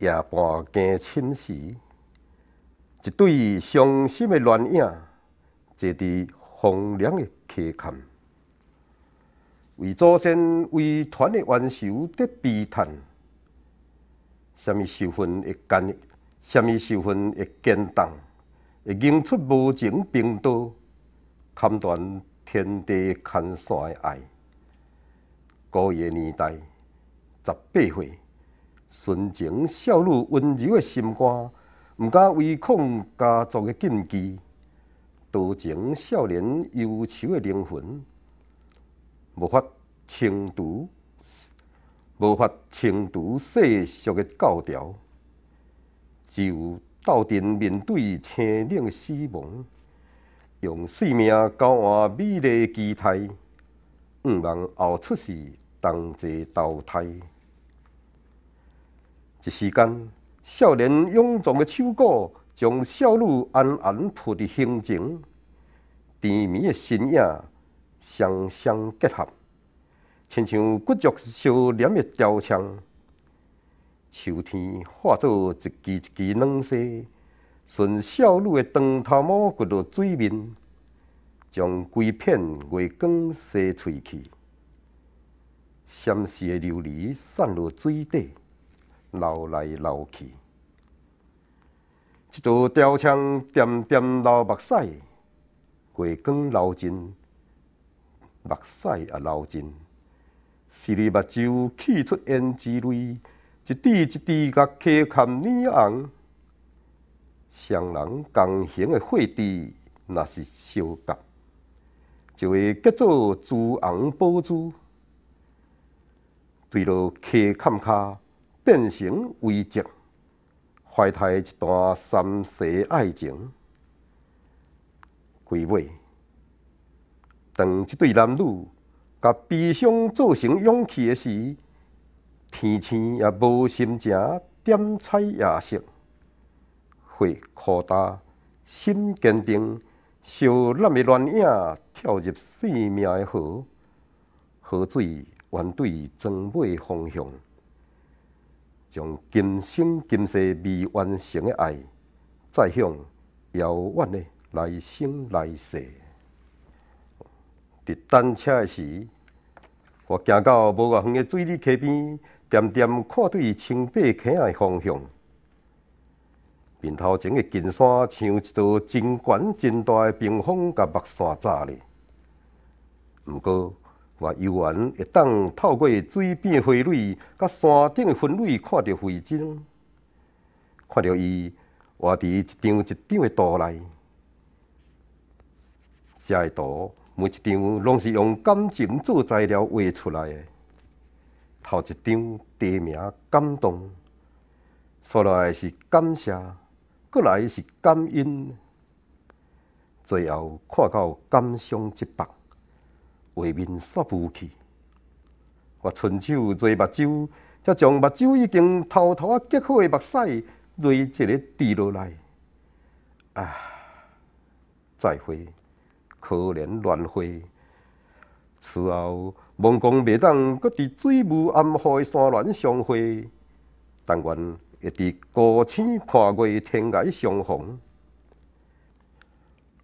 夜半惊醒时，一对伤心的乱影，坐伫荒凉的溪坎，为祖先为团的元首伫悲叹。什么仇恨会坚？什么仇恨会坚冻？会凝出无情冰刀，砍断天地江山的爱。高一年代，十八岁。纯情少女温柔的心肝，毋敢违抗家族的禁忌；多情少年忧愁的灵魂，无法清除，无法清除世俗的教条，只有斗阵面对清冷的死亡，用生命交换美丽的胚态，毋茫后出世同齐投胎。一时间，少年臃肿的手骨，将少女安安泼伫胸前，甜美的身影，双双结合，亲像骨肉相连的雕像。秋天化作一支一支软丝，顺少女的长头毛滑落水面，将规片月光洗去，闪烁的琉璃散落水底。流来流去，一座雕像点点流目屎，月光流进，目屎也流进，湿了目睭，泣出胭脂泪，一滴一滴甲溪坎染红。双人同行的血滴，若是相脚，就会结做朱红宝珠，坠落溪坎骹。变成危情，怀胎一段三世爱情。归尾，当一对男女甲悲伤做成勇气的时，天星也无心情点彩夜色。会扩大，心坚定，像难的乱影跳入生命诶河，河水原对终末方向。从今生今世未完成的爱，再向遥远的来生来世。伫等车时，我行到无偌远的水里溪边，静静看对青白起的方向。面头前的金山像一座真悬真大的屏风，甲目线炸咧。毋过。我游园会当透过水边的花蕊、甲山顶的云朵，看到慧针，看到伊画伫一张一张的图内。这的图，每一张拢是用感情做材料画出来。的。头一张题名感动，出来是感谢，再来是感恩，最后看到感伤一发。外面煞无气，我伸手追目睭，才将目睭已经偷偷啊结块的目屎，锐一个滴落来。啊！再会，可怜乱花，此后莫公未当搁伫水雾暗花、的山峦相会，但愿会伫高星看月天涯相逢。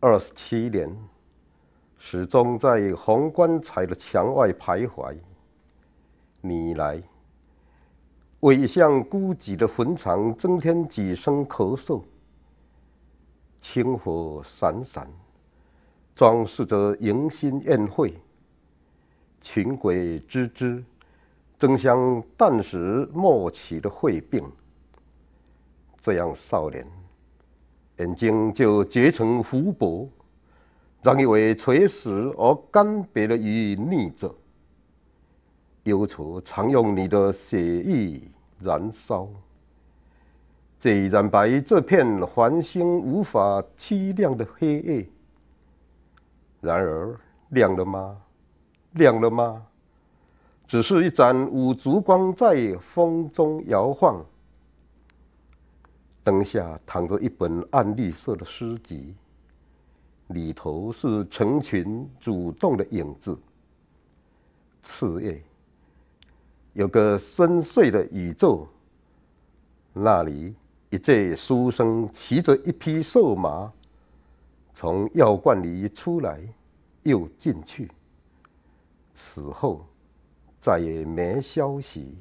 二十七年。始终在红棺材的墙外徘徊。你来，为向孤寂的坟场增添几声咳嗽。清火闪闪，装饰着迎新宴会。群鬼吱吱，争相暂时默契的会病。这样，少年眼睛就结成琥珀。让一位垂死而干瘪的鱼逆着忧愁，常用你的血液燃烧，这染白这片繁星无法凄亮的黑夜。然而亮了吗？亮了吗？只是一盏五烛光在风中摇晃，灯下躺着一本暗绿色的诗集。里头是成群主动的影子，次夜有个深邃的宇宙，那里一介书生骑着一匹瘦马，从药罐里出来又进去，此后再也没消息。